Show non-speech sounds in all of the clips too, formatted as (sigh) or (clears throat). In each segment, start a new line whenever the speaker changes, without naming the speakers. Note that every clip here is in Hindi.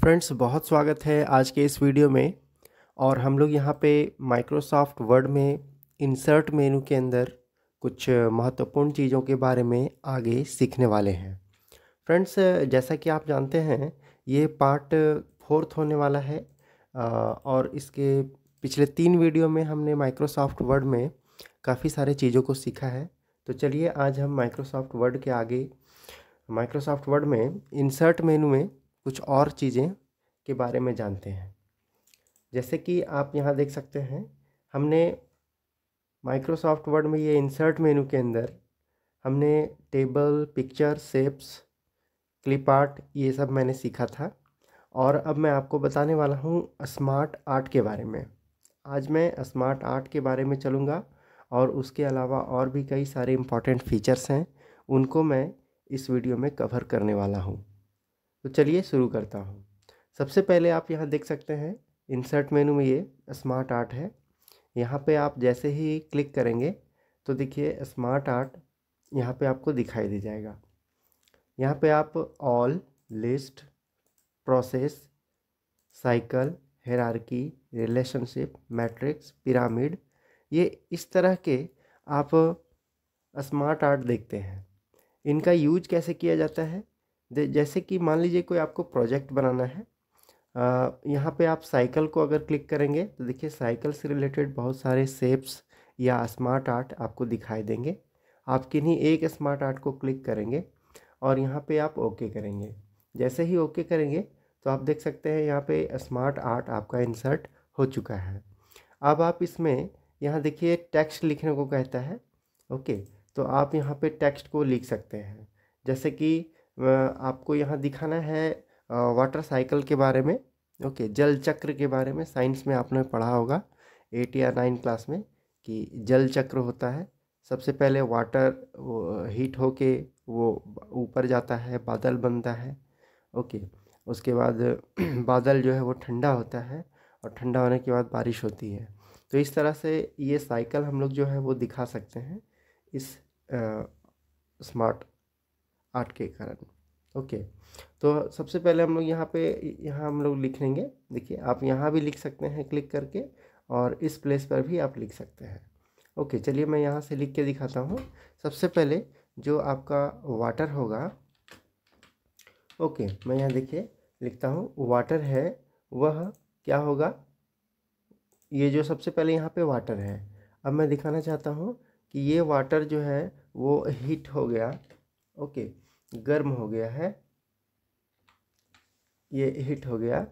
फ्रेंड्स बहुत स्वागत है आज के इस वीडियो में और हम लोग यहाँ पे माइक्रोसॉफ्ट वर्ड में इंसर्ट मेनू के अंदर कुछ महत्वपूर्ण चीज़ों के बारे में आगे सीखने वाले हैं फ्रेंड्स जैसा कि आप जानते हैं ये पार्ट फोर्थ होने वाला है और इसके पिछले तीन वीडियो में हमने माइक्रोसॉफ्ट वर्ड में काफ़ी सारे चीज़ों को सीखा है तो चलिए आज हम माइक्रोसॉफ्ट वर्ड के आगे माइक्रोसॉफ्ट वर्ड में इंसर्ट मेनू में कुछ और चीज़ें के बारे में जानते हैं जैसे कि आप यहाँ देख सकते हैं हमने माइक्रोसॉफ्ट वर्ड में ये इंसर्ट मेनू के अंदर हमने table picture shapes clip art ये सब मैंने सीखा था और अब मैं आपको बताने वाला हूँ स्मार्ट आर्ट के बारे में आज मैं स्मार्ट आर्ट के बारे में चलूँगा और उसके अलावा और भी कई सारे इम्पॉर्टेंट फीचर्स हैं उनको मैं इस वीडियो में कवर करने वाला हूँ तो चलिए शुरू करता हूँ सबसे पहले आप यहाँ देख सकते हैं इंसर्ट मेनू में ये स्मार्ट आर्ट है यहाँ पे आप जैसे ही क्लिक करेंगे तो देखिए स्मार्ट आर्ट यहाँ पे आपको दिखाई दे जाएगा यहाँ पे आप all list process cycle hierarchy relationship matrix pyramid ये इस तरह के आप स्मार्ट आर्ट देखते हैं इनका यूज कैसे किया जाता है जैसे कि मान लीजिए कोई आपको प्रोजेक्ट बनाना है यहाँ पे आप साइकिल को अगर क्लिक करेंगे तो देखिए साइकिल से रिलेटेड बहुत सारे सेप्स या स्मार्ट आर्ट आपको दिखाई देंगे आप किन्हीं एक स्मार्ट आर्ट को क्लिक करेंगे और यहाँ पे आप ओके करेंगे जैसे ही ओके करेंगे तो आप देख सकते हैं यहाँ पे स्मार्ट आर्ट आपका इंसर्ट हो चुका है अब आप इसमें यहाँ देखिए टेक्स्ट लिखने को कहता है ओके तो आप यहाँ पे टेक्स्ट को लिख सकते हैं जैसे कि आपको यहाँ दिखाना है वाटर साइकिल के बारे में ओके जल चक्र के बारे में साइंस में आपने पढ़ा होगा एट या नाइन क्लास में कि जल चक्र होता है सबसे पहले वाटर हीट होके वो ऊपर जाता है बादल बनता है ओके उसके बाद (clears throat) बादल जो है वो ठंडा होता है और ठंडा होने के बाद बारिश होती है तो इस तरह से ये साइकिल हम लोग जो है वो दिखा सकते हैं इस स्मार्ट आठ के कारण ओके तो सबसे पहले हम लोग यहाँ पे यहाँ हम लोग लिख लेंगे देखिए आप यहाँ भी लिख सकते हैं क्लिक करके और इस प्लेस पर भी आप लिख सकते हैं ओके चलिए मैं यहाँ से लिख के दिखाता हूँ सबसे पहले जो आपका वाटर होगा ओके मैं यहाँ देखिए लिखता हूँ वाटर है वह क्या होगा ये जो सबसे पहले यहाँ पे वाटर है अब मैं दिखाना चाहता हूँ कि ये वाटर जो है वो हीट हो गया ओके okay, गर्म हो गया है ये हीट हो गया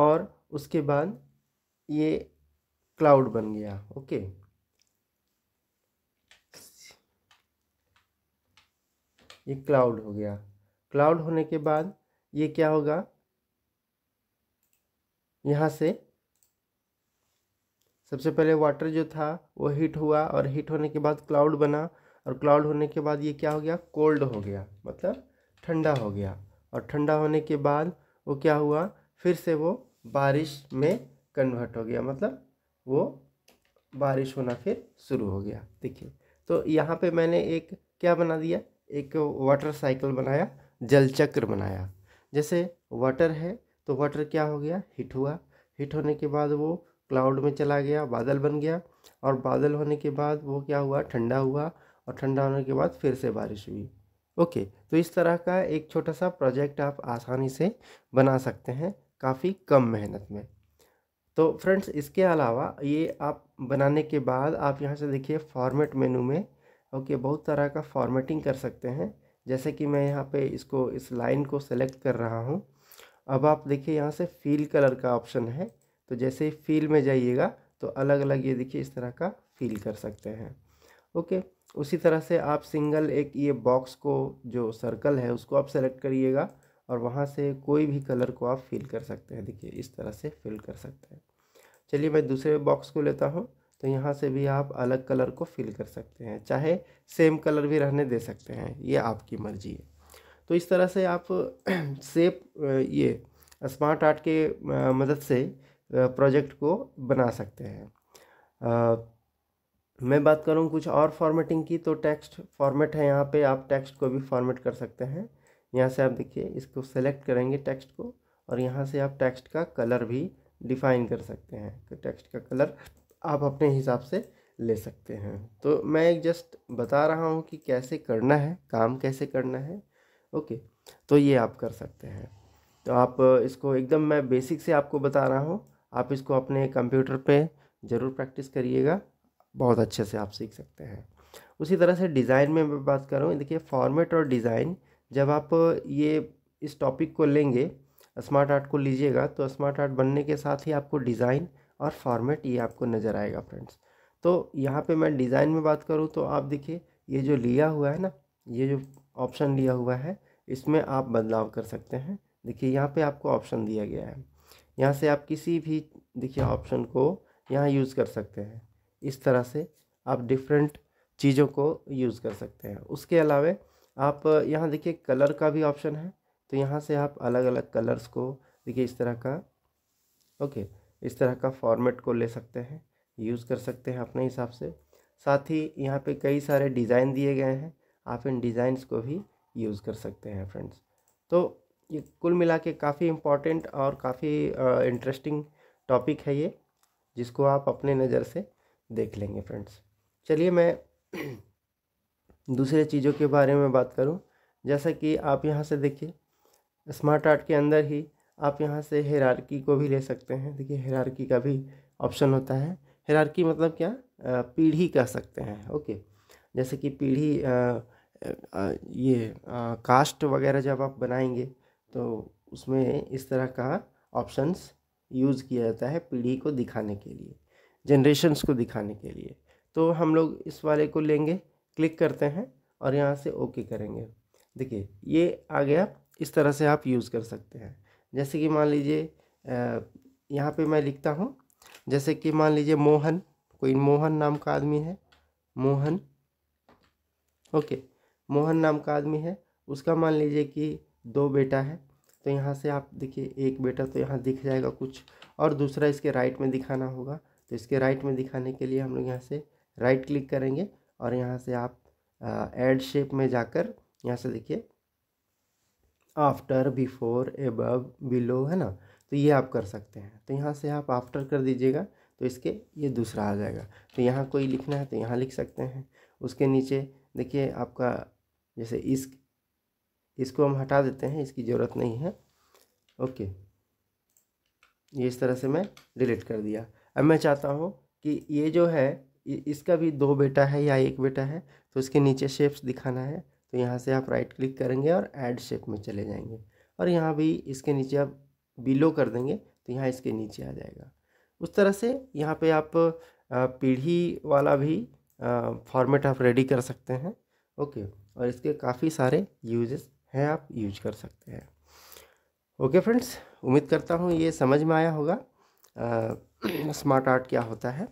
और उसके बाद ये क्लाउड बन गया ओके ये क्लाउड हो गया क्लाउड होने के बाद ये क्या होगा यहाँ से सबसे पहले वाटर जो था वो हीट हुआ और हीट होने के बाद क्लाउड बना और क्लाउड होने के बाद ये क्या हो गया कोल्ड हो गया मतलब ठंडा हो गया और ठंडा होने के बाद वो क्या हुआ फिर से वो बारिश में कन्वर्ट हो गया मतलब वो बारिश होना फिर शुरू हो गया देखिए तो यहाँ पे मैंने एक क्या बना दिया एक वाटर साइकिल बनाया जल चक्र बनाया जैसे वाटर है तो वाटर क्या हो गया हिट हुआ हिट होने के बाद वो क्लाउड में चला गया बादल बन गया और बादल होने के बाद वो क्या हुआ ठंडा हुआ और ठंडा होने के बाद फिर से बारिश हुई ओके तो इस तरह का एक छोटा सा प्रोजेक्ट आप आसानी से बना सकते हैं काफ़ी कम मेहनत में तो फ्रेंड्स इसके अलावा ये आप बनाने के बाद आप यहाँ से देखिए फॉर्मेट मेनू में ओके बहुत तरह का फॉर्मेटिंग कर सकते हैं जैसे कि मैं यहाँ पे इसको इस लाइन को सेलेक्ट कर रहा हूँ अब आप देखिए यहाँ से फील कलर का ऑप्शन है तो जैसे ही फील में जाइएगा तो अलग अलग ये देखिए इस तरह का फील कर सकते हैं ओके उसी तरह से आप सिंगल एक ये बॉक्स को जो सर्कल है उसको आप सेलेक्ट करिएगा और वहाँ से कोई भी कलर को आप फिल कर सकते हैं देखिए इस तरह से फिल कर सकते हैं चलिए मैं दूसरे बॉक्स को लेता हूँ तो यहाँ से भी आप अलग कलर को फिल कर सकते हैं चाहे सेम कलर भी रहने दे सकते हैं ये आपकी मर्जी है तो इस तरह से आप (clears throat) सेप ये स्मार्ट आर्ट के मदद से प्रोजेक्ट को बना सकते हैं मैं बात करूँ कुछ और फॉर्मेटिंग की तो टेक्स्ट फॉर्मेट है यहाँ पे आप टेक्स्ट को भी फॉर्मेट कर सकते हैं यहाँ से आप देखिए इसको सेलेक्ट करेंगे टेक्स्ट को और यहाँ से आप टेक्स्ट का कलर भी डिफाइन कर सकते हैं तो टेक्स्ट का कलर आप अपने हिसाब से ले सकते हैं तो मैं जस्ट बता रहा हूँ कि कैसे करना है काम कैसे करना है ओके तो ये आप कर सकते हैं तो आप इसको एकदम मैं बेसिक से आपको बता रहा हूँ आप इसको अपने कंप्यूटर पे ज़रूर प्रैक्टिस करिएगा बहुत अच्छे से आप सीख सकते हैं उसी तरह से डिज़ाइन में मैं बात कर रहा हूँ देखिए फॉर्मेट और डिज़ाइन जब आप ये इस टॉपिक को लेंगे स्मार्ट आर्ट को लीजिएगा तो स्मार्ट आर्ट बनने के साथ ही आपको डिज़ाइन और फॉर्मेट ये आपको नज़र आएगा फ्रेंड्स तो यहाँ पे मैं डिज़ाइन में बात करूँ तो आप देखिए ये जो लिया हुआ है ना ये जो ऑप्शन लिया हुआ है इसमें आप बदलाव कर सकते हैं देखिए यहाँ पे आपको ऑप्शन दिया गया है यहाँ से आप किसी भी देखिए ऑप्शन को यहाँ यूज़ कर सकते हैं इस तरह से आप डिफरेंट चीज़ों को यूज़ कर सकते हैं उसके अलावा आप यहाँ देखिए कलर का भी ऑप्शन है तो यहाँ से आप अलग अलग कलर्स को देखिए इस तरह का ओके इस तरह का फॉर्मेट को ले सकते हैं यूज़ कर सकते हैं अपने हिसाब से साथ ही यहाँ पे कई सारे डिज़ाइन दिए गए हैं आप इन डिज़ाइंस को भी यूज़ कर सकते हैं फ्रेंड्स तो ये कुल मिला के काफ़ी इम्पॉर्टेंट और काफ़ी इंटरेस्टिंग टॉपिक है ये जिसको आप अपने नज़र से देख लेंगे फ्रेंड्स चलिए मैं (clears throat) दूसरे चीज़ों के बारे में बात करूं जैसा कि आप यहां से देखिए स्मार्ट आर्ट के अंदर ही आप यहां से हेरारकी को भी ले सकते हैं देखिए हेरारकी का भी ऑप्शन होता है हेरारकी मतलब क्या पीढ़ी कह सकते हैं ओके जैसे कि पीढ़ी ये आ, कास्ट वगैरह जब आप बनाएंगे तो उसमें इस तरह का ऑप्शंस यूज़ किया जाता है पीढ़ी को दिखाने के लिए जनरेशन्स को दिखाने के लिए तो हम लोग इस वाले को लेंगे क्लिक करते हैं और यहाँ से ओके करेंगे देखिए ये आ गया इस तरह से आप यूज़ कर सकते हैं जैसे कि मान लीजिए यहाँ पे मैं लिखता हूँ जैसे कि मान लीजिए मोहन कोई मोहन नाम का आदमी है मोहन ओके मोहन नाम का आदमी है उसका मान लीजिए कि दो बेटा है तो यहाँ से आप देखिए एक बेटा तो यहाँ दिख जाएगा कुछ और दूसरा इसके राइट में दिखाना होगा तो इसके राइट में दिखाने के लिए हम लोग यहाँ से राइट क्लिक करेंगे और यहाँ से आप एड शेप में जाकर यहाँ से देखिए आफ्टर बिफोर एबव बिलो है ना तो ये आप कर सकते हैं तो यहाँ से आप आफ्टर कर दीजिएगा तो इसके ये दूसरा आ जाएगा तो यहाँ कोई लिखना है तो यहाँ लिख सकते हैं उसके नीचे देखिए आपका जैसे इस इसको हम हटा देते हैं इसकी ज़रूरत नहीं है ओके ये इस तरह से मैं डिलीट कर दिया अब मैं चाहता हूँ कि ये जो है इसका भी दो बेटा है या एक बेटा है तो उसके नीचे शेप्स दिखाना है तो यहाँ से आप राइट क्लिक करेंगे और ऐड शेप में चले जाएंगे और यहाँ भी इसके नीचे आप बिलो कर देंगे तो यहाँ इसके नीचे आ जाएगा उस तरह से यहाँ पे आप पीढ़ी वाला भी फॉर्मेट आप रेडी कर सकते हैं ओके और इसके काफ़ी सारे यूजेस हैं आप यूज कर सकते हैं ओके फ्रेंड्स उम्मीद करता हूँ ये समझ में आया होगा स्मार्ट (clears throat) आर्ट क्या होता है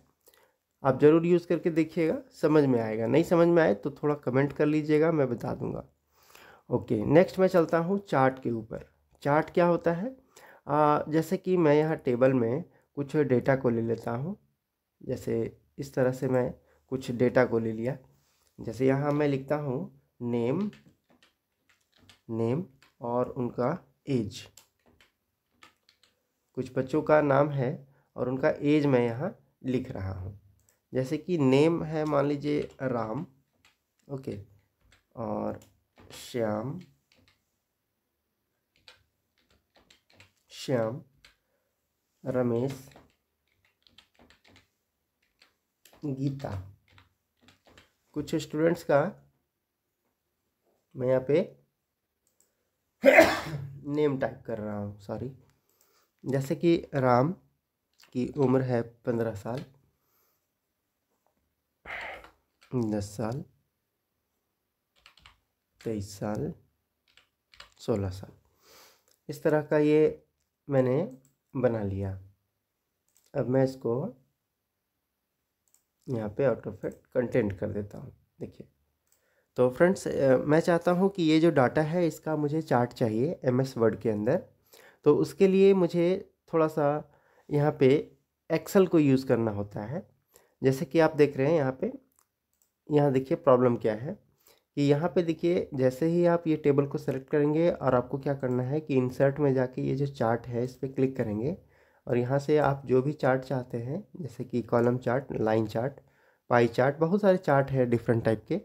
आप ज़रूर यूज़ करके देखिएगा समझ में आएगा नहीं समझ में आए तो थोड़ा कमेंट कर लीजिएगा मैं बता दूंगा ओके नेक्स्ट मैं चलता हूँ चार्ट के ऊपर चार्ट क्या होता है आ, जैसे कि मैं यहाँ टेबल में कुछ डेटा को ले लेता हूँ जैसे इस तरह से मैं कुछ डेटा को ले लिया जैसे यहाँ मैं लिखता हूँ नेम नेम और उनका एज कुछ बच्चों का नाम है और उनका एज मैं यहाँ लिख रहा हूँ जैसे कि नेम है मान लीजिए राम ओके और श्याम श्याम रमेश गीता कुछ स्टूडेंट्स का मैं यहाँ पे नेम (coughs) टाइप कर रहा हूँ सॉरी जैसे कि राम की उम्र है पंद्रह साल दस साल तेईस साल सोलह साल इस तरह का ये मैंने बना लिया अब मैं इसको यहाँ पे आउट ऑफ इट कंटेंट कर देता हूँ देखिए तो फ्रेंड्स मैं चाहता हूँ कि ये जो डाटा है इसका मुझे चार्ट चाहिए एम एस वर्ड के अंदर तो उसके लिए मुझे थोड़ा सा यहाँ पे एक्सेल को यूज़ करना होता है जैसे कि आप देख रहे हैं यहाँ पे यहाँ देखिए प्रॉब्लम क्या है कि यहाँ पे देखिए जैसे ही आप ये टेबल को सेलेक्ट करेंगे और आपको क्या करना है कि इंसर्ट में जाके ये जो चार्ट है इस पर क्लिक करेंगे और यहाँ से आप जो भी चार्ट चाहते हैं जैसे कि column chart line chart pie chart बहुत सारे चार्ट है डिफरेंट टाइप के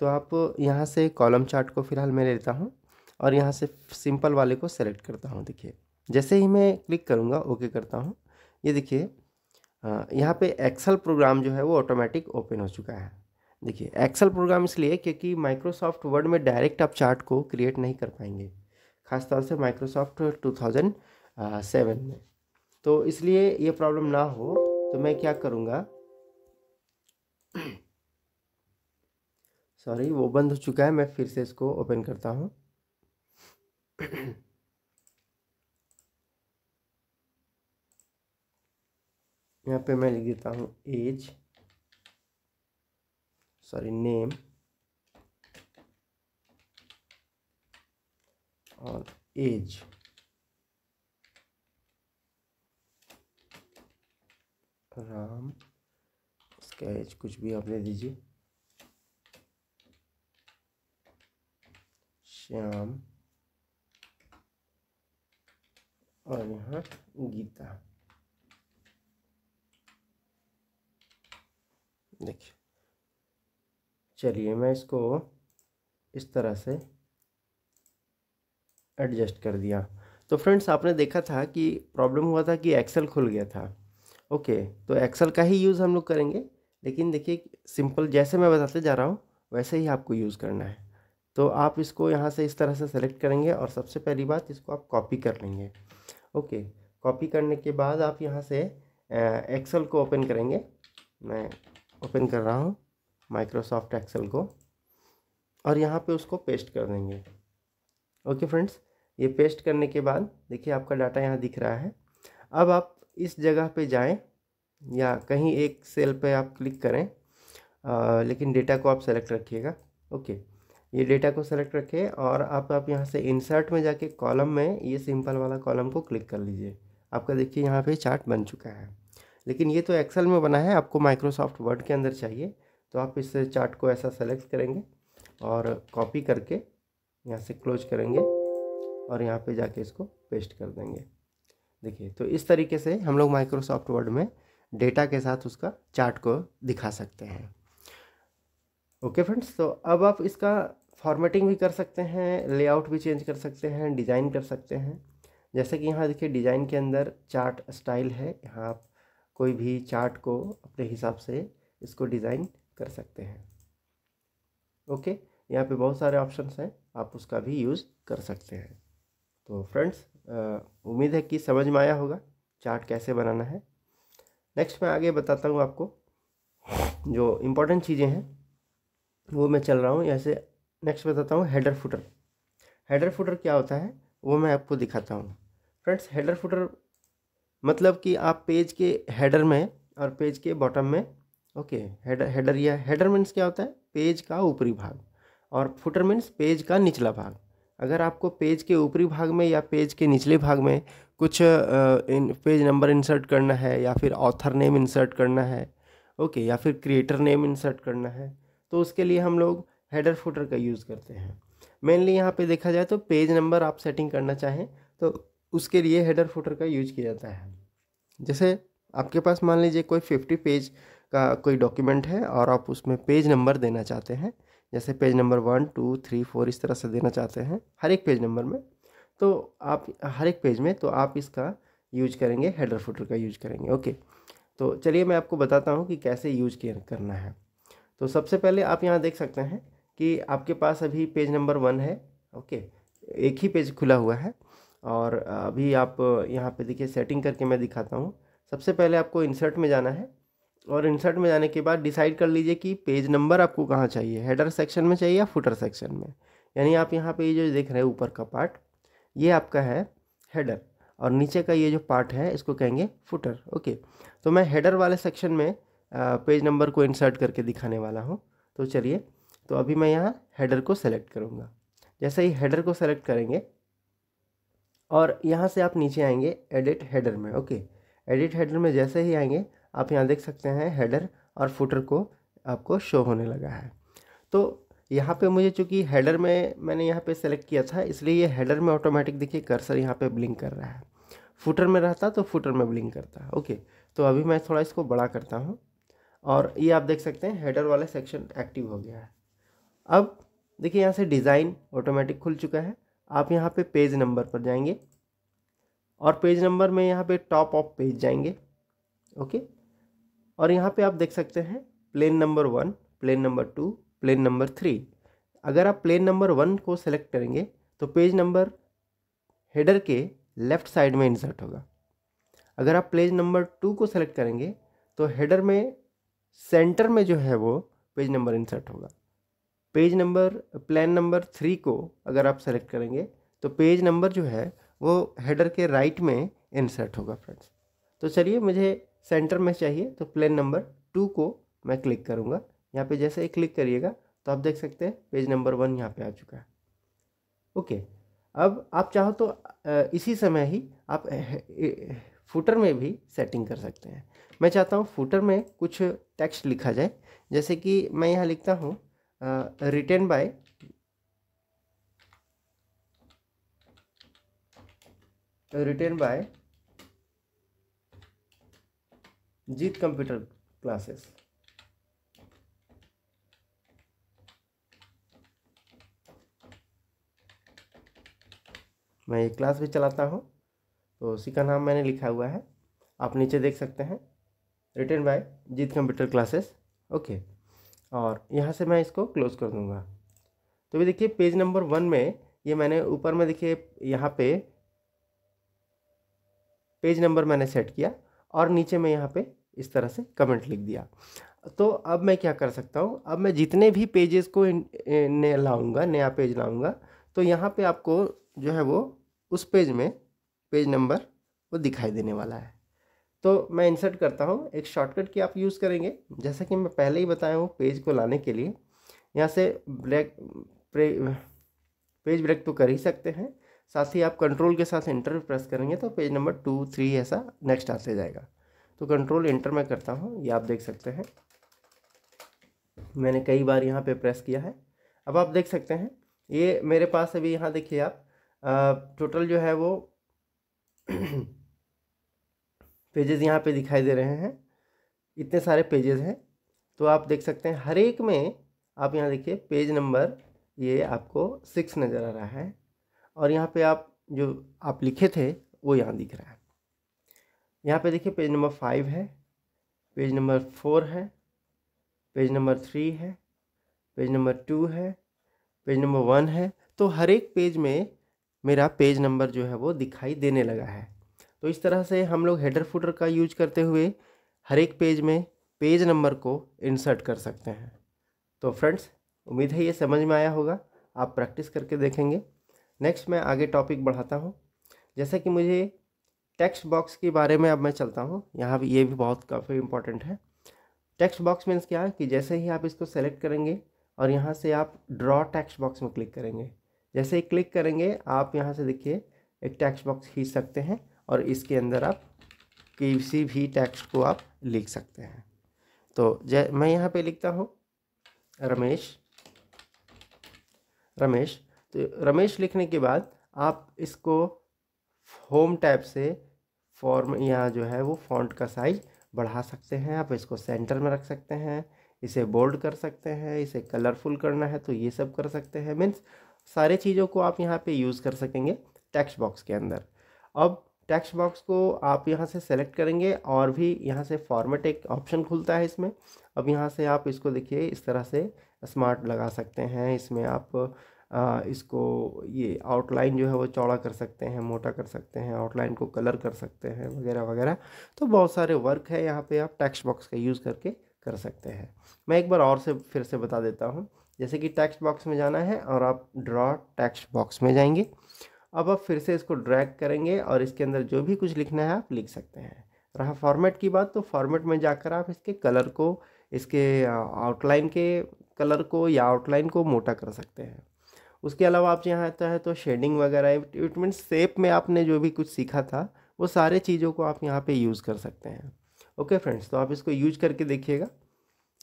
तो आप यहाँ से कॉलम चार्ट को फ़िलहाल मैं लेता हूँ और यहाँ से सिंपल वाले को सेलेक्ट करता हूँ देखिए जैसे ही मैं क्लिक करूँगा ओके करता हूँ ये देखिए यहाँ पे एक्सेल प्रोग्राम जो है वो ऑटोमेटिक ओपन हो चुका है देखिए एक्सेल प्रोग्राम इसलिए क्योंकि माइक्रोसॉफ्ट वर्ड में डायरेक्ट आप चार्ट को क्रिएट नहीं कर पाएंगे खासतौर से माइक्रोसॉफ्ट टू में तो इसलिए ये प्रॉब्लम ना हो तो मैं क्या करूँगा सॉरी वो बंद हो चुका है मैं फिर से इसको ओपन करता हूँ यहाँ पे मैं लिख देता हूँ एज सॉरी नेम और एज राम इसका एज कुछ भी आप ले दीजिए श्याम और यहाँ गीता देखिए चलिए मैं इसको इस तरह से एडजस्ट कर दिया तो फ्रेंड्स आपने देखा था कि प्रॉब्लम हुआ था कि एक्सेल खुल गया था ओके तो एक्सेल का ही यूज़ हम लोग करेंगे लेकिन देखिए सिंपल जैसे मैं बताते जा रहा हूँ वैसे ही आपको यूज़ करना है तो आप इसको यहाँ से इस तरह से सेलेक्ट करेंगे और सबसे पहली बात इसको आप कॉपी कर लेंगे ओके कॉपी करने के बाद आप यहाँ से एक्सेल को ओपन करेंगे मैं ओपन कर रहा हूँ माइक्रोसॉफ्ट एक्सेल को और यहाँ पे उसको पेस्ट कर देंगे ओके फ्रेंड्स ये पेस्ट करने के बाद देखिए आपका डाटा यहाँ दिख रहा है अब आप इस जगह पे जाएं या कहीं एक सेल पे आप क्लिक करें आ, लेकिन डेटा को आप सेलेक्ट रखिएगा ओके ये डेटा को सेलेक्ट रखें और आप आप यहाँ से इंसर्ट में जाके कॉलम में ये सिंपल वाला कॉलम को क्लिक कर लीजिए आपका देखिए यहाँ पे चार्ट बन चुका है लेकिन ये तो एक्सेल में बना है आपको माइक्रोसॉफ्ट वर्ड के अंदर चाहिए तो आप इस चार्ट को ऐसा सेलेक्ट करेंगे और कॉपी करके यहाँ से क्लोज करेंगे और यहाँ पे जाके इसको पेस्ट कर देंगे देखिए तो इस तरीके से हम लोग माइक्रोसॉफ्ट वर्ड में डेटा के साथ उसका चार्ट को दिखा सकते हैं ओके फ्रेंड्स तो अब आप इसका फॉर्मेटिंग भी कर सकते हैं लेआउट भी चेंज कर सकते हैं डिज़ाइन कर सकते हैं जैसे कि यहाँ देखिए डिज़ाइन के अंदर चार्ट स्टाइल है यहाँ आप कोई भी चार्ट को अपने हिसाब से इसको डिज़ाइन कर सकते हैं ओके यहाँ पे बहुत सारे ऑप्शंस हैं आप उसका भी यूज़ कर सकते हैं तो फ्रेंड्स उम्मीद है कि समझ में आया होगा चार्ट कैसे बनाना है नेक्स्ट मैं आगे बताता हूँ आपको जो इम्पोर्टेंट चीज़ें हैं वो मैं चल रहा हूँ ऐसे नेक्स्ट बताता हूँ हेडर फुटर हेडर फुटर क्या होता है वो मैं आपको दिखाता हूँ फ्रेंड्स हेडर फुटर मतलब कि आप पेज के हेडर में और पेज के बॉटम में ओके हेडर हेडर या हेडर मीन्स क्या होता है पेज का ऊपरी भाग और फुटर मीन्स पेज का निचला भाग अगर आपको पेज के ऊपरी भाग में या पेज के निचले भाग में कुछ इन पेज नंबर इंसर्ट करना है या फिर ऑथर नेम इंसर्ट करना है ओके या फिर क्रिएटर नेम इंसर्ट करना है तो उसके लिए हम लोग हेडर फुटर का यूज़ करते हैं मेनली यहाँ पे देखा जाए तो पेज नंबर आप सेटिंग करना चाहें तो उसके लिए हेडर फुटर का यूज किया जाता है जैसे आपके पास मान लीजिए कोई फिफ्टी पेज का कोई डॉक्यूमेंट है और आप उसमें पेज नंबर देना चाहते हैं जैसे page number one two three four इस तरह से देना चाहते हैं हर एक पेज नंबर में तो आप हर एक पेज में तो आप इसका यूज करेंगे हेडर फुटर का यूज करेंगे ओके तो चलिए मैं आपको बताता हूँ कि कैसे यूज करना है तो सबसे पहले आप यहाँ देख सकते हैं कि आपके पास अभी पेज नंबर वन है ओके एक ही पेज खुला हुआ है और अभी आप यहाँ पे देखिए सेटिंग करके मैं दिखाता हूँ सबसे पहले आपको इंसर्ट में जाना है और इंसर्ट में जाने के बाद डिसाइड कर लीजिए कि पेज नंबर आपको कहाँ चाहिए हेडर सेक्शन में चाहिए या फुटर सेक्शन में यानी आप यहाँ पे ये जो देख रहे हैं ऊपर का पार्ट ये आपका है हेडर और नीचे का ये जो पार्ट है इसको कहेंगे फुटर ओके तो मैं हेडर वाले सेक्शन में पेज नंबर को इंसर्ट करके दिखाने वाला हूँ तो चलिए तो अभी मैं यहाँ हेडर को सेलेक्ट करूँगा जैसे ही हेडर को सेलेक्ट करेंगे और यहाँ से आप नीचे आएंगे एडिट हेडर में ओके एडिट हेडर में जैसे ही आएंगे आप यहाँ देख सकते हैं हेडर और फुटर को आपको शो होने लगा है तो यहाँ पे मुझे चूँकि हेडर में मैंने यहाँ पे सेलेक्ट किया था इसलिए ये हेडर में ऑटोमेटिक देखिए कर्सर यहाँ पे ब्लिंक कर रहा है फुटर में रहता तो फुटर में ब्लिंक करता ओके तो अभी मैं थोड़ा इसको बड़ा करता हूँ और ये आप देख सकते हैं हेडर वाला सेक्शन एक्टिव हो गया है अब देखिए यहाँ से डिज़ाइन ऑटोमेटिक खुल चुका है आप यहाँ पे पेज नंबर पर जाएंगे और पेज नंबर में यहाँ पे टॉप ऑफ पेज जाएंगे ओके और यहाँ पे आप देख सकते हैं plain number one plain number two plain number three अगर आप प्लेन नंबर वन को सेलेक्ट करेंगे तो पेज नंबर हेडर के लेफ़्ट साइड में इंसर्ट होगा अगर आप पेज नंबर टू को सेलेक्ट करेंगे तो हेडर में सेंटर में जो है वो पेज नंबर इंसर्ट होगा page number plan number three को अगर आप सेलेक्ट करेंगे तो पेज नंबर जो है वो हेडर के राइट में इंसर्ट होगा फ्रेंड्स तो चलिए मुझे सेंटर में चाहिए तो प्लान नंबर टू को मैं क्लिक करूँगा यहाँ पे जैसे ही क्लिक करिएगा तो आप देख सकते हैं पेज नंबर वन यहाँ पे आ चुका है ओके अब आप चाहो तो इसी समय ही आप फूटर में भी सेटिंग कर सकते हैं मैं चाहता हूँ फूटर में कुछ टेक्स्ट लिखा जाए जैसे कि मैं यहाँ लिखता हूँ uh, written by uh, written by computer computer classes मैं ये क्लास भी चलाता हूँ तो उसी का नाम मैंने लिखा हुआ है आप नीचे देख सकते हैं written by Jeet computer classes okay और यहाँ से मैं इसको क्लोज़ कर दूँगा तो भी देखिए पेज नंबर वन में ये मैंने ऊपर में देखिए यहाँ पे पेज नंबर मैंने सेट किया और नीचे में यहाँ पे इस तरह से कमेंट लिख दिया तो अब मैं क्या कर सकता हूँ अब मैं जितने भी पेजेस को ने लाऊँगा नया पेज लाऊँगा तो यहाँ पे आपको जो है वो उस पेज में पेज नंबर वो दिखाई देने वाला है तो मैं इंसर्ट करता हूँ एक शॉर्टकट की आप यूज़ करेंगे जैसा कि मैं पहले ही बताया हूँ पेज को लाने के लिए यहाँ से ब्लैक पेज ब्रेक तो कर ही सकते हैं साथ ही आप कंट्रोल के साथ इंटर प्रेस करेंगे तो पेज नंबर टू थ्री ऐसा नेक्स्ट आते जाएगा तो कंट्रोल इंटर में करता हूँ ये आप देख सकते हैं मैंने कई बार यहाँ पे प्रेस किया है अब आप देख सकते हैं ये मेरे पास अभी यहाँ देखिए आप टोटल जो है वो (clears throat) पेजेस यहाँ पे दिखाई दे रहे हैं इतने सारे पेजेस हैं तो आप देख सकते हैं हर एक में आप यहाँ देखिए पेज नंबर ये आपको सिक्स नज़र आ रहा है और यहाँ पे आप जो आप लिखे थे वो यहाँ दिख रहा है यहाँ पे देखिए पेज नंबर फाइव है पेज नंबर फोर है पेज नंबर थ्री है पेज नंबर टू है पेज नंबर वन है तो हर एक पेज में मेरा पेज नंबर जो है वो दिखाई देने लगा है तो इस तरह से हम लोग हेडर फुटर का यूज करते हुए हर एक पेज में पेज नंबर को इंसर्ट कर सकते हैं तो फ्रेंड्स उम्मीद है ये समझ में आया होगा आप प्रैक्टिस करके देखेंगे नेक्स्ट मैं आगे टॉपिक बढ़ाता हूँ जैसा कि मुझे टेक्स्ट बॉक्स के बारे में अब मैं चलता हूँ यहाँ ये भी बहुत काफ़ी इंपॉर्टेंट है टेक्स्ट बॉक्स मीन्स क्या है कि जैसे ही आप इसको सेलेक्ट करेंगे और यहाँ से आप ड्रॉ टेक्स्ट बॉक्स में क्लिक करेंगे जैसे ही क्लिक करेंगे आप यहाँ से देखिए एक टेक्स्ट बॉक्स खींच सकते हैं और इसके अंदर आप किसी भी टेक्स्ट को आप लिख सकते हैं तो जय मैं यहाँ पे लिखता हूँ रमेश रमेश तो रमेश लिखने के बाद आप इसको होम टैब से फॉर्म यहाँ जो है वो फॉन्ट का साइज बढ़ा सकते हैं आप इसको सेंटर में रख सकते हैं इसे बोल्ड कर सकते हैं इसे कलरफुल करना है तो ये सब कर सकते हैं मीन्स सारे चीज़ों को आप यहाँ पे यूज़ कर सकेंगे टेक्स्ट बॉक्स के अंदर अब टेक्स्ट बॉक्स को आप यहाँ से सेलेक्ट करेंगे और भी यहाँ से फॉर्मेट एक ऑप्शन खुलता है इसमें अब यहाँ से आप इसको देखिए इस तरह से स्मार्ट लगा सकते हैं इसमें आप आ, इसको ये आउटलाइन जो है वो चौड़ा कर सकते हैं मोटा कर सकते हैं आउटलाइन को कलर कर सकते हैं वगैरह वगैरह तो बहुत सारे वर्क है यहाँ पे आप टेक्स्ट बॉक्स का यूज़ करके कर सकते हैं मैं एक बार और से फिर से बता देता हूँ जैसे कि टेक्स्ट बॉक्स में जाना है और आप ड्रॉ टेक्स्ट बॉक्स में जाएंगे अब आप फिर से इसको ड्रैग करेंगे और इसके अंदर जो भी कुछ लिखना है आप लिख सकते हैं रहा फॉर्मेट की बात तो फॉर्मेट में जाकर आप इसके कलर को इसके आउटलाइन के कलर को या आउटलाइन को मोटा कर सकते हैं उसके अलावा आप यहाँ आता है तो शेडिंग वगैरह इट मीन में आपने जो भी कुछ सीखा था वो सारे चीज़ों को आप यहाँ पे यूज़ कर सकते हैं ओके फ्रेंड्स तो आप इसको यूज करके देखिएगा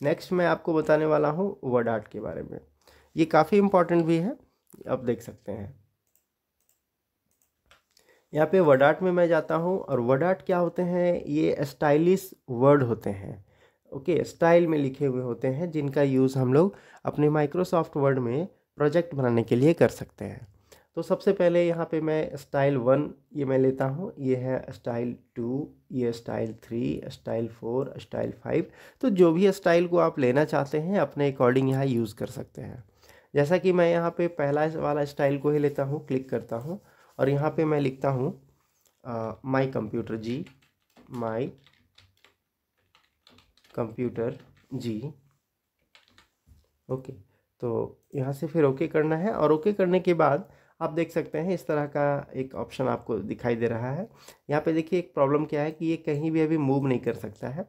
नेक्स्ट मैं आपको बताने वाला हूँ वर्ड आर्ट के बारे में ये काफ़ी इंपॉर्टेंट भी है आप देख सकते हैं यहाँ पे वडाट में मैं जाता हूँ और वडाट क्या होते हैं ये स्टाइलिश वर्ड होते हैं ओके स्टाइल में लिखे हुए होते हैं जिनका यूज़ हम लोग अपने माइक्रोसॉफ्ट वर्ड में प्रोजेक्ट बनाने के लिए कर सकते हैं तो सबसे पहले यहाँ पे मैं स्टाइल वन ये मैं लेता हूँ ये है स्टाइल टू ये style three style four style five तो जो भी स्टाइल को आप लेना चाहते हैं अपने अकॉर्डिंग यहाँ यूज़ कर सकते हैं जैसा कि मैं यहाँ पे पहला वाला स्टाइल को ही लेता हूँ क्लिक करता हूँ और यहाँ पे मैं लिखता हूँ my computer G my computer G okay तो यहाँ से फिर ओके करना है और ओके करने के बाद आप देख सकते हैं इस तरह का एक ऑप्शन आपको दिखाई दे रहा है यहाँ पे देखिए एक प्रॉब्लम क्या है कि ये कहीं भी अभी मूव नहीं कर सकता है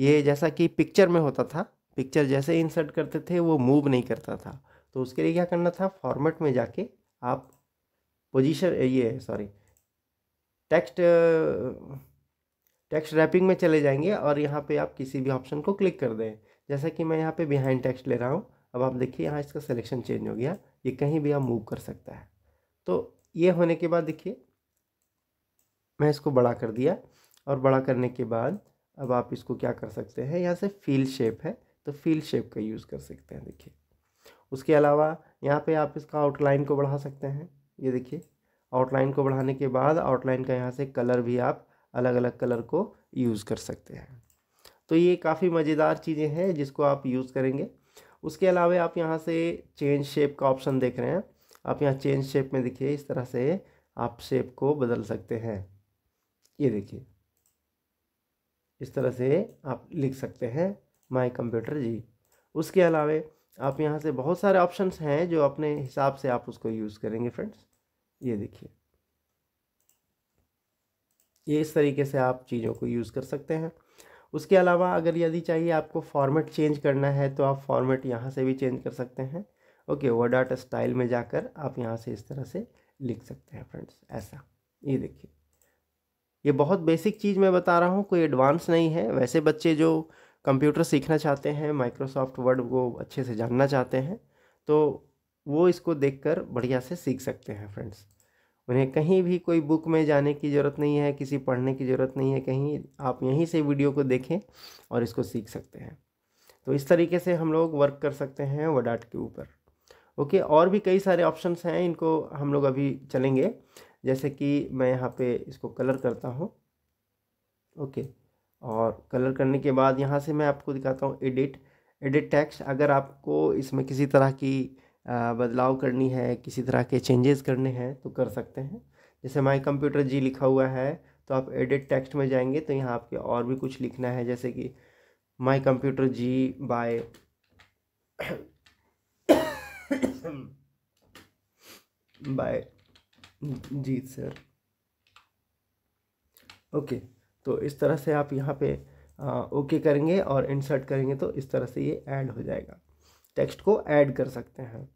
ये जैसा कि पिक्चर में होता था पिक्चर जैसे इंसर्ट करते थे वो मूव नहीं करता था तो उसके लिए क्या करना था फॉर्मेट में जाके आप पोजीशन uh, ये सॉरी टेक्स्ट टेक्स्ट रैपिंग में चले जाएंगे और यहाँ पे आप किसी भी ऑप्शन को क्लिक कर दें जैसा कि मैं यहाँ पे बिहाइंड टेक्स्ट ले रहा हूँ अब आप देखिए यहाँ इसका सिलेक्शन चेंज हो गया ये कहीं भी आप मूव कर सकता है तो ये होने के बाद देखिए मैं इसको बड़ा कर दिया और बड़ा करने के बाद अब आप इसको क्या कर सकते हैं यहाँ से फील शेप है तो फील शेप का यूज़ कर सकते हैं देखिए उसके अलावा यहाँ पे आप इसका आउटलाइन को बढ़ा सकते हैं ये देखिए आउटलाइन को बढ़ाने के बाद आउटलाइन का यहाँ से कलर भी आप अलग अलग कलर को यूज़ कर सकते हैं तो ये काफ़ी मज़ेदार चीज़ें हैं जिसको आप यूज़ करेंगे उसके अलावा आप यहाँ से चेंज शेप का ऑप्शन देख रहे हैं आप यहाँ चेंज शेप में देखिए इस तरह से आप शेप को बदल सकते हैं ये देखिए इस तरह से आप लिख सकते हैं माई कंप्यूटर जी उसके अलावा आप यहाँ से बहुत सारे ऑप्शंस हैं जो अपने हिसाब से आप उसको यूज़ करेंगे फ्रेंड्स ये देखिए ये इस तरीके से आप चीज़ों को यूज़ कर सकते हैं उसके अलावा अगर यदि चाहिए आपको फॉर्मेट चेंज करना है तो आप फॉर्मेट यहाँ से भी चेंज कर सकते हैं ओके वर्ड आर्ट स्टाइल में जाकर आप यहाँ से इस तरह से लिख सकते हैं फ्रेंड्स ऐसा ये देखिए ये बहुत बेसिक चीज़ मैं बता रहा हूँ कोई एडवांस नहीं है वैसे बच्चे जो कंप्यूटर सीखना चाहते हैं माइक्रोसॉफ्ट वर्ड को अच्छे से जानना चाहते हैं तो वो इसको देखकर बढ़िया से सीख सकते हैं फ्रेंड्स उन्हें कहीं भी कोई बुक में जाने की ज़रूरत नहीं है किसी पढ़ने की ज़रूरत नहीं है कहीं आप यहीं से वीडियो को देखें और इसको सीख सकते हैं तो इस तरीके से हम लोग वर्क कर सकते हैं वडाट के ऊपर ओके और भी कई सारे ऑप्शंस हैं इनको हम लोग अभी चलेंगे जैसे कि मैं यहाँ पे इसको कलर करता हूँ ओके और कलर करने के बाद यहाँ से मैं आपको दिखाता हूँ एडिट एडिट टैक्स अगर आपको इसमें किसी तरह की बदलाव करनी है किसी तरह के चेंजेस करने हैं तो कर सकते हैं जैसे माई कंप्यूटर जी लिखा हुआ है तो आप एडिट टेक्स्ट में जाएंगे तो यहाँ आपके और भी कुछ लिखना है जैसे कि my computer G bye bye G sir okay तो इस तरह से आप यहाँ पे आ, ओके करेंगे और इंसर्ट करेंगे तो इस तरह से ये ऐड हो जाएगा टेक्स्ट को ऐड कर सकते हैं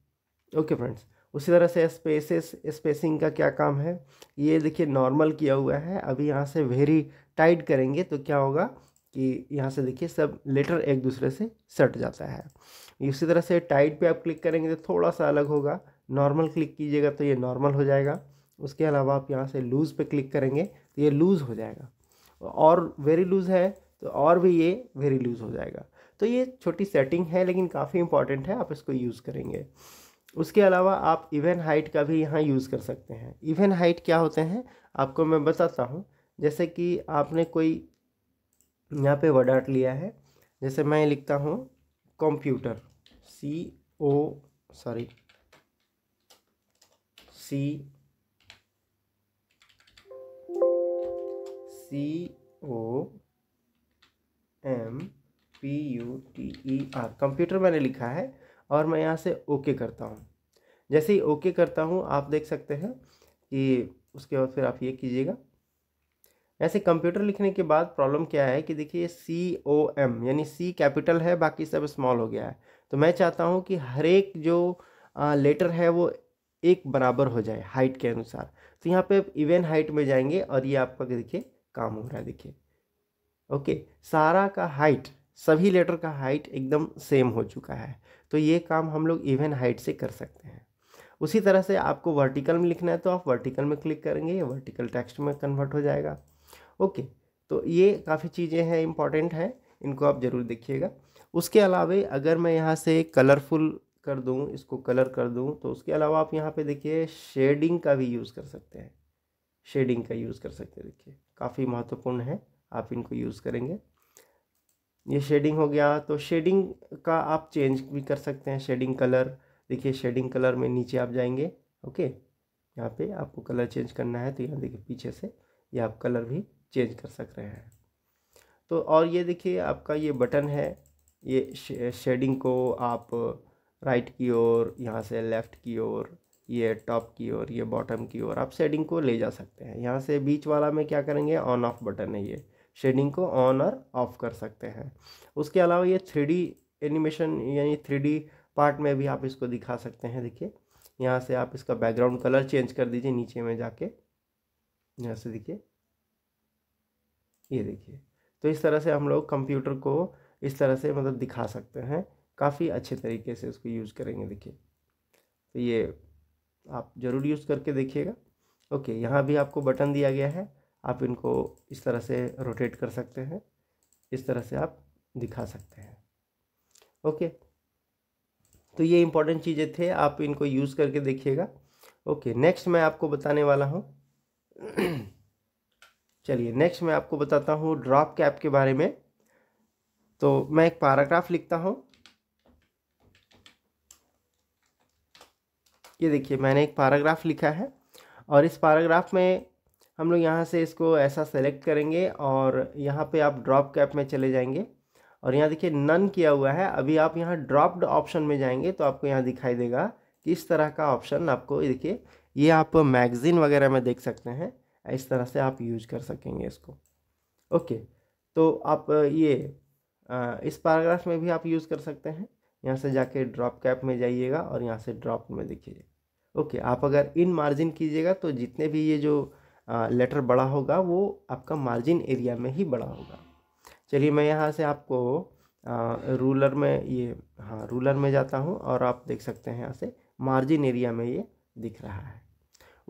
ओके फ्रेंड्स उसी तरह से स्पेसेस स्पेसिंग का क्या काम है ये देखिए नॉर्मल किया हुआ है अभी यहाँ से वेरी टाइट करेंगे तो क्या होगा कि यहाँ से देखिए सब लेटर एक दूसरे से सट जाता है इसी तरह से टाइट पे आप क्लिक करेंगे तो थोड़ा सा अलग होगा नॉर्मल क्लिक कीजिएगा तो ये नॉर्मल हो जाएगा उसके अलावा आप यहाँ से लूज़ पे क्लिक करेंगे तो ये लूज़ हो जाएगा और वेरी लूज़ है तो और भी ये वेरी लूज़ हो जाएगा तो ये छोटी सेटिंग है लेकिन काफ़ी इंपॉर्टेंट है आप इसको यूज़ करेंगे उसके अलावा आप इवन हाइट का भी यहाँ यूज़ कर सकते हैं इवन हाइट क्या होते हैं आपको मैं बताता हूँ जैसे कि आपने कोई यहाँ पे वर्ड आर्ट लिया है जैसे मैं लिखता हूँ computer C O sorry C C O M P U T E R computer मैंने लिखा है और मैं यहाँ से ओके करता हूँ जैसे ही ओके करता हूँ आप देख सकते हैं कि उसके बाद फिर आप ये कीजिएगा ऐसे कंप्यूटर लिखने के बाद प्रॉब्लम क्या है कि देखिए सी ओ एम यानी सी कैपिटल है बाकी सब स्मॉल हो गया है तो मैं चाहता हूँ कि हर एक जो लेटर है वो एक बराबर हो जाए हाइट के अनुसार तो यहाँ पे इवेन हाइट में जाएंगे और ये आपका देखिए काम हो रहा है देखिए ओके सारा का हाइट सभी लेटर का हाइट एकदम सेम हो चुका है तो ये काम हम लोग इवन हाइट से कर सकते हैं उसी तरह से आपको वर्टिकल में लिखना है तो आप वर्टिकल में क्लिक करेंगे या वर्टिकल टेक्स्ट में कन्वर्ट हो जाएगा ओके तो ये काफ़ी चीज़ें हैं इंपॉर्टेंट हैं इनको आप ज़रूर देखिएगा उसके अलावा अगर मैं यहाँ से कलरफुल कर दूँ इसको कलर कर दूँ तो उसके अलावा आप यहाँ पर देखिए शेडिंग का भी यूज़ कर सकते हैं शेडिंग का यूज़ कर सकते हैं देखिए काफ़ी महत्वपूर्ण है आप इनको यूज़ करेंगे ये शेडिंग हो गया तो शेडिंग का आप चेंज भी कर सकते हैं शेडिंग कलर देखिए शेडिंग कलर में नीचे आप जाएंगे ओके यहाँ पे आपको कलर चेंज करना है तो यहाँ देखिए पीछे से ये आप कलर भी चेंज कर सक रहे हैं तो और ये देखिए आपका ये बटन है ये शेडिंग को आप राइट की ओर यहाँ से लेफ़्ट की ओर ये टॉप की ओर ये बॉटम की ओर आप शेडिंग को ले जा सकते हैं यहाँ से बीच वाला में क्या करेंगे ऑन ऑफ बटन है ये शेडिंग को ऑन और ऑफ कर सकते हैं उसके अलावा ये थ्री एनिमेशन यानी थ्री पार्ट में भी आप इसको दिखा सकते हैं देखिए यहाँ से आप इसका बैकग्राउंड कलर चेंज कर दीजिए नीचे में जाके यहाँ से देखिए ये देखिए तो इस तरह से हम लोग कंप्यूटर को इस तरह से मतलब दिखा सकते हैं काफ़ी अच्छे तरीके से इसको यूज़ करेंगे देखिए तो ये आप ज़रूर यूज़ करके देखिएगा ओके यहाँ भी आपको बटन दिया गया है आप इनको इस तरह से रोटेट कर सकते हैं इस तरह से आप दिखा सकते हैं ओके तो ये इम्पोर्टेंट चीज़ें थे आप इनको यूज़ करके देखिएगा ओके नेक्स्ट मैं आपको बताने वाला हूँ (clears throat) चलिए नेक्स्ट मैं आपको बताता हूँ ड्रॉप कैप के बारे में तो मैं एक पैराग्राफ लिखता हूँ ये देखिए मैंने एक पैराग्राफ लिखा है और इस पैराग्राफ में हम लोग यहाँ से इसको ऐसा सेलेक्ट करेंगे और यहाँ पे आप ड्रॉप कैप में चले जाएंगे और यहाँ देखिए नन किया हुआ है अभी आप यहाँ ड्रॉप्ड ऑप्शन में जाएंगे तो आपको यहाँ दिखाई देगा कि इस तरह का ऑप्शन आपको देखिए ये आप मैगज़ीन वगैरह में देख सकते हैं इस तरह से आप यूज कर सकेंगे इसको ओके तो आप ये इस पैराग्राफ में भी आप यूज़ कर सकते हैं यहाँ से जाके ड्रॉप कैप में जाइएगा और यहाँ से ड्रॉप में देखिए ओके आप अगर इन मार्जिन कीजिएगा तो जितने भी ये जो लेटर बड़ा होगा वो आपका मार्जिन एरिया में ही बड़ा होगा चलिए मैं यहाँ से आपको आ, रूलर में ये हाँ रूलर में जाता हूँ और आप देख सकते हैं यहाँ से मार्जिन एरिया में ये दिख रहा है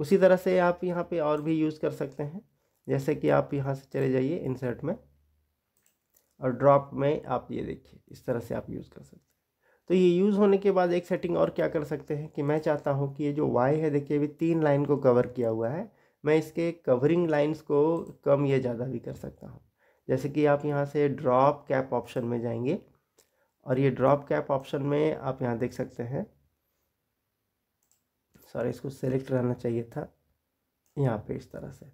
उसी तरह से आप यहाँ पे और भी यूज़ कर सकते हैं जैसे कि आप यहाँ से चले जाइए इंसर्ट में और ड्रॉप में आप ये देखिए इस तरह से आप यूज़ कर सकते हैं तो ये यूज़ होने के बाद एक सेटिंग और क्या कर सकते हैं कि मैं चाहता हूँ कि ये जो वाई है देखिए अभी तीन लाइन को कवर किया हुआ है मैं इसके कवरिंग लाइंस को कम या ज़्यादा भी कर सकता हूँ जैसे कि आप यहाँ से ड्रॉप कैप ऑप्शन में जाएंगे और ये ड्रॉप कैप ऑप्शन में आप यहाँ देख सकते हैं सॉरी इसको सेलेक्ट रहना चाहिए था यहाँ पे इस तरह से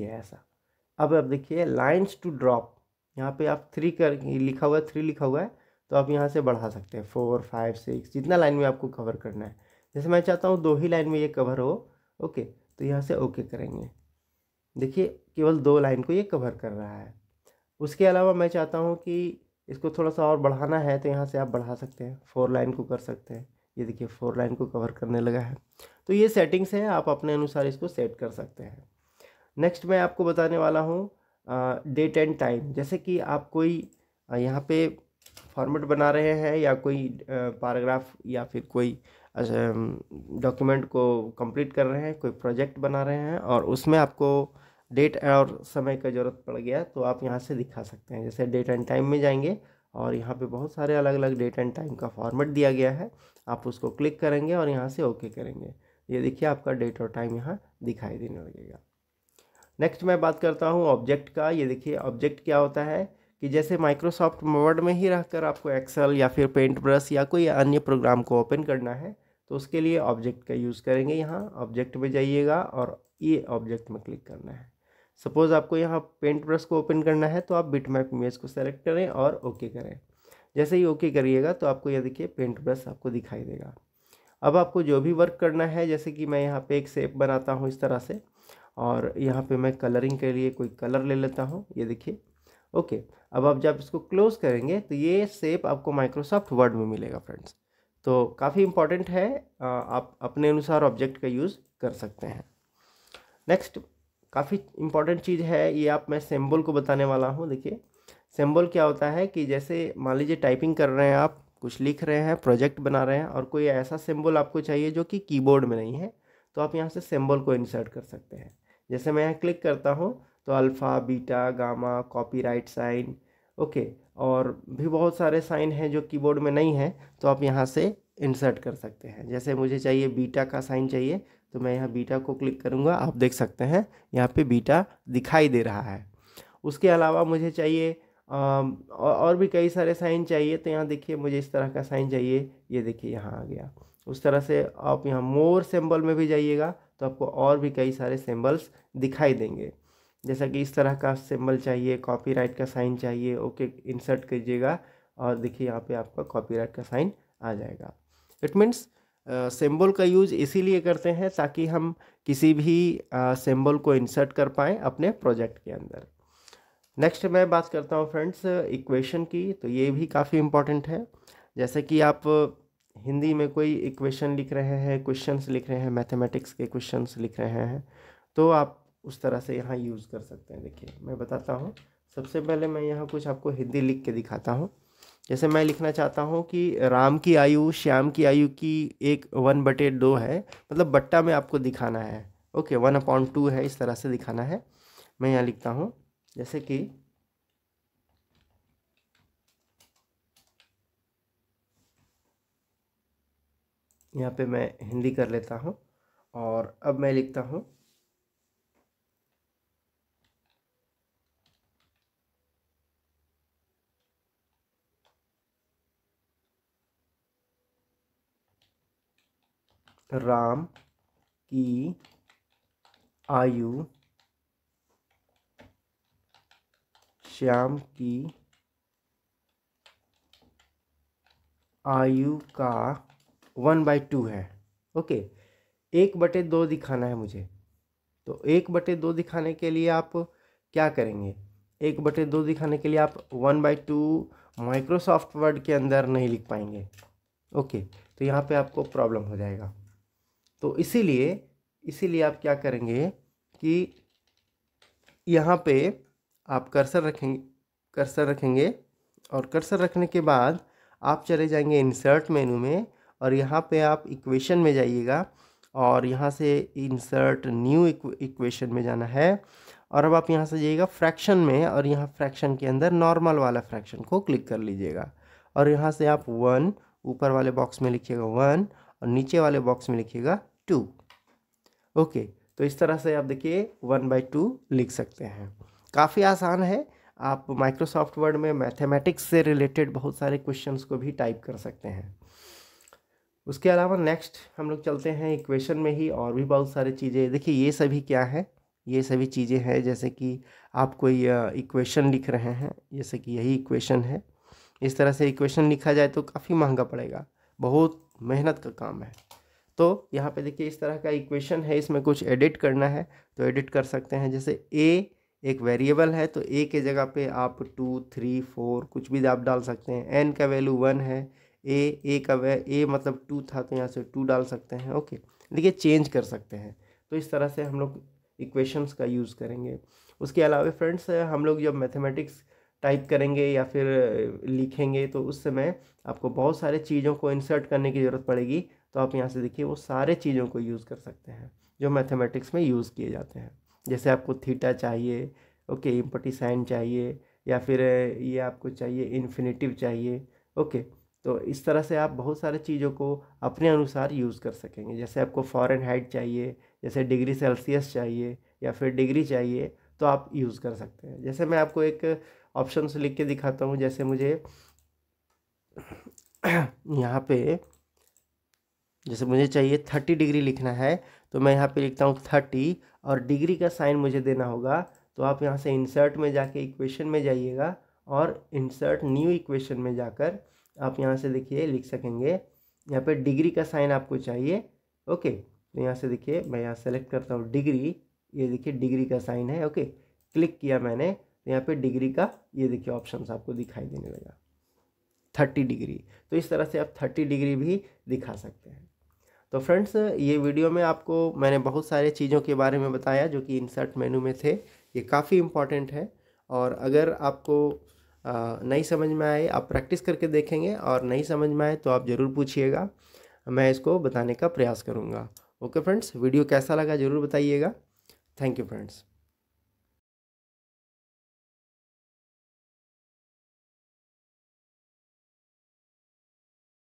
ये ऐसा अब आप देखिए लाइंस टू ड्रॉप यहाँ पे आप थ्री कर लिखा हुआ है थ्री लिखा हुआ है तो आप यहाँ से बढ़ा सकते हैं फोर फाइव सिक्स जितना लाइन में आपको कवर करना है जैसे मैं चाहता हूँ दो ही लाइन में ये कवर हो ओके तो यहाँ से ओके करेंगे देखिए केवल दो लाइन को ये कवर कर रहा है उसके अलावा मैं चाहता हूँ कि इसको थोड़ा सा और बढ़ाना है तो यहाँ से आप बढ़ा सकते हैं फोर लाइन को कर सकते हैं ये देखिए फोर लाइन को कवर करने लगा है तो ये सेटिंग्स हैं आप अपने अनुसार इसको सेट कर सकते हैं नेक्स्ट मैं आपको बताने वाला हूँ डेट एंड टाइम जैसे कि आप कोई यहाँ पे फॉर्मेट बना रहे हैं या कोई पैराग्राफ या फिर कोई डॉक्यूमेंट को कंप्लीट कर रहे हैं कोई प्रोजेक्ट बना रहे हैं और उसमें आपको डेट और समय का ज़रूरत पड़ गया तो आप यहाँ से दिखा सकते हैं जैसे डेट एंड टाइम में जाएंगे और यहाँ पे बहुत सारे अलग अलग डेट एंड टाइम का फॉर्मेट दिया गया है आप उसको क्लिक करेंगे और यहाँ से ओके करेंगे ये देखिए आपका डेट और टाइम यहाँ दिखाई देने लगेगा नेक्स्ट मैं बात करता हूँ ऑब्जेक्ट का ये देखिए ऑब्जेक्ट क्या होता है कि जैसे माइक्रोसॉफ्ट वर्ड में ही रहकर आपको एक्सेल या फिर पेंट ब्रश या कोई अन्य प्रोग्राम को ओपन करना है तो उसके लिए ऑब्जेक्ट का यूज़ करेंगे यहाँ ऑब्जेक्ट में जाइएगा और ये ऑब्जेक्ट में क्लिक करना है सपोज़ आपको यहाँ पेंट ब्रश को ओपन करना है तो आप बिट मैप इमेज को सेलेक्ट करें और ओके करें जैसे ही ओके करिएगा तो आपको यह देखिए पेंट ब्रश आपको दिखाई देगा अब आपको जो भी वर्क करना है जैसे कि मैं यहाँ पे एक सेप बनाता हूँ इस तरह से और यहाँ पे मैं कलरिंग के लिए कोई कलर ले लेता हूँ ये देखिए ओके अब आप जब इसको क्लोज़ करेंगे तो ये सेप आपको माइक्रोसॉफ्ट वर्ड में मिलेगा फ्रेंड्स तो काफ़ी इम्पॉर्टेंट है आप अपने अनुसार ऑब्जेक्ट का यूज़ कर सकते हैं नेक्स्ट काफ़ी इम्पॉर्टेंट चीज़ है ये आप मैं सिंबल को बताने वाला हूँ देखिए सिंबल क्या होता है कि जैसे मान लीजिए टाइपिंग कर रहे हैं आप कुछ लिख रहे हैं प्रोजेक्ट बना रहे हैं और कोई ऐसा सिंबल आपको चाहिए जो कि कीबोर्ड में नहीं है तो आप यहाँ से सिंबल को इंसर्ट कर सकते हैं जैसे मैं यहाँ क्लिक करता हूँ तो alpha beta gamma copyright sign okay और भी बहुत सारे साइन हैं जो कीबोर्ड में नहीं है तो आप यहाँ से इंसर्ट कर सकते हैं जैसे मुझे चाहिए बीटा का साइन चाहिए तो मैं यहाँ बीटा को क्लिक करूँगा आप देख सकते हैं यहाँ पे बीटा दिखाई दे रहा है उसके अलावा मुझे चाहिए और भी कई सारे साइन चाहिए तो यहाँ देखिए मुझे इस तरह का साइन चाहिए ये देखिए यहाँ आ गया उस तरह से आप यहाँ मोर सिंबल में भी जाइएगा तो आपको और भी कई सारे सिंबल्स दिखाई देंगे जैसा कि इस तरह का सिंबल चाहिए कॉपीराइट का साइन चाहिए ओके इंसर्ट कीजिएगा और देखिए यहाँ पे आपका कॉपीराइट का साइन आ जाएगा इट मीन्स सिंबल का यूज इसीलिए करते हैं ताकि हम किसी भी सिंबल uh, को इंसर्ट कर पाएँ अपने प्रोजेक्ट के अंदर नेक्स्ट मैं बात करता हूँ फ्रेंड्स इक्वेशन की तो ये भी काफ़ी इम्पॉर्टेंट है जैसे कि आप हिंदी में कोई इक्वेशन लिख रहे हैं क्वेश्चंस लिख रहे हैं मैथमेटिक्स के क्वेश्चंस लिख रहे हैं तो आप उस तरह से यहाँ यूज़ कर सकते हैं देखिए मैं बताता हूँ सबसे पहले मैं यहाँ कुछ आपको हिंदी लिख के दिखाता हूँ जैसे मैं लिखना चाहता हूँ कि राम की आयु श्याम की आयु की एक वन बटे दो है मतलब बट्टा में आपको दिखाना है ओके वन अपॉन टू है इस तरह से दिखाना है मैं यहाँ लिखता हूँ जैसे कि यहाँ पे मैं हिंदी कर लेता हूँ और अब मैं लिखता हूँ राम की आयु श्याम की आयु का वन बाई टू है ओके एक बटे दो दिखाना है मुझे तो एक बटे दो दिखाने के लिए आप क्या करेंगे एक बटे दो दिखाने के लिए आप one by two Microsoft Word के अंदर नहीं लिख पाएंगे ओके तो यहाँ पे आपको प्रॉब्लम हो जाएगा तो इसीलिए इसीलिए आप क्या करेंगे कि यहाँ पे आप कर्सर रखेंगे कर्सर रखेंगे और कर्सर रखने के बाद आप चले जाएंगे इंसर्ट मेनू में और यहाँ पे आप इक्वेशन में जाइएगा और यहाँ से इंसर्ट न्यू इक्वेशन में जाना है और अब आप यहाँ से जाइएगा फ्रैक्शन में और यहाँ फ्रैक्शन के अंदर नॉर्मल वाला फ्रैक्शन को क्लिक कर लीजिएगा और यहाँ से आप वन ऊपर वाले बॉक्स में लिखिएगा वन और नीचे वाले बॉक्स में लिखिएगा टू ओके तो इस तरह से आप देखिए वन बाई टू लिख सकते हैं काफ़ी आसान है आप माइक्रोसॉफ्ट वर्ड में मैथमेटिक्स से रिलेटेड बहुत सारे क्वेश्चंस को भी टाइप कर सकते हैं उसके अलावा नेक्स्ट हम लोग चलते हैं इक्वेशन में ही और भी बहुत सारी चीज़ें देखिए ये सभी क्या है ये सभी चीज़ें हैं जैसे कि आप कोई इक्वेशन लिख रहे हैं जैसे कि यही इक्वेशन है इस तरह से इक्वेशन लिखा जाए तो काफ़ी महंगा पड़ेगा बहुत मेहनत का काम है तो यहाँ पे देखिए इस तरह का इक्वेशन है इसमें कुछ एडिट करना है तो एडिट कर सकते हैं जैसे ए एक वेरिएबल है तो ए के जगह पे आप टू थ्री फोर कुछ भी आप डाल सकते हैं एन का वैल्यू वन है ए ए का वै ए मतलब टू था तो यहाँ से टू डाल सकते हैं ओके देखिए चेंज कर सकते हैं तो इस तरह से हम लोग इक्वेशंस का यूज़ करेंगे उसके अलावा फ्रेंड्स हम लोग जब मैथमेटिक्स टाइप करेंगे या फिर लिखेंगे तो उस समय आपको बहुत सारे चीज़ों को इंसर्ट करने की ज़रूरत पड़ेगी तो आप यहाँ से देखिए वो सारे चीज़ों को यूज़ कर सकते हैं जो मैथमेटिक्स में यूज़ किए जाते हैं जैसे आपको थीटा चाहिए ओके इम्पटी साइन चाहिए या फिर ये आपको चाहिए इन्फिनेटिव चाहिए ओके तो इस तरह से आप बहुत सारे चीज़ों को अपने अनुसार यूज़ कर सकेंगे जैसे आपको फॉरन हाइट चाहिए जैसे डिग्री सेल्सियस चाहिए या फिर डिग्री चाहिए तो आप यूज़ कर सकते हैं जैसे मैं आपको एक ऑप्शन से लिख के दिखाता हूँ जैसे मुझे (coughs) यहाँ पे जैसे मुझे चाहिए थर्टी डिग्री लिखना है तो मैं यहाँ पे लिखता हूँ थर्टी और डिग्री का साइन मुझे देना होगा तो आप यहाँ से इंसर्ट में जाके इक्वेशन में जाइएगा और इंसर्ट न्यू इक्वेशन में जाकर आप यहाँ से देखिए लिख सकेंगे यहाँ पे डिग्री का साइन आपको चाहिए ओके तो यहाँ से देखिए मैं यहाँ सेलेक्ट करता हूँ डिग्री ये देखिए डिग्री का साइन है ओके क्लिक किया मैंने तो यहाँ पर डिग्री का ये देखिए ऑप्शन आपको दिखाई देने लगा थर्टी डिग्री तो इस तरह से आप थर्टी डिग्री भी दिखा सकते हैं तो फ्रेंड्स ये वीडियो में आपको मैंने बहुत सारे चीज़ों के बारे में बताया जो कि इंसर्ट मेनू में थे ये काफ़ी इम्पॉर्टेंट है और अगर आपको नहीं समझ में आए आप प्रैक्टिस करके देखेंगे और नहीं समझ में आए तो आप ज़रूर पूछिएगा मैं इसको बताने का प्रयास करूँगा ओके फ्रेंड्स वीडियो कैसा लगा ज़रूर बताइएगा थैंक यू फ्रेंड्स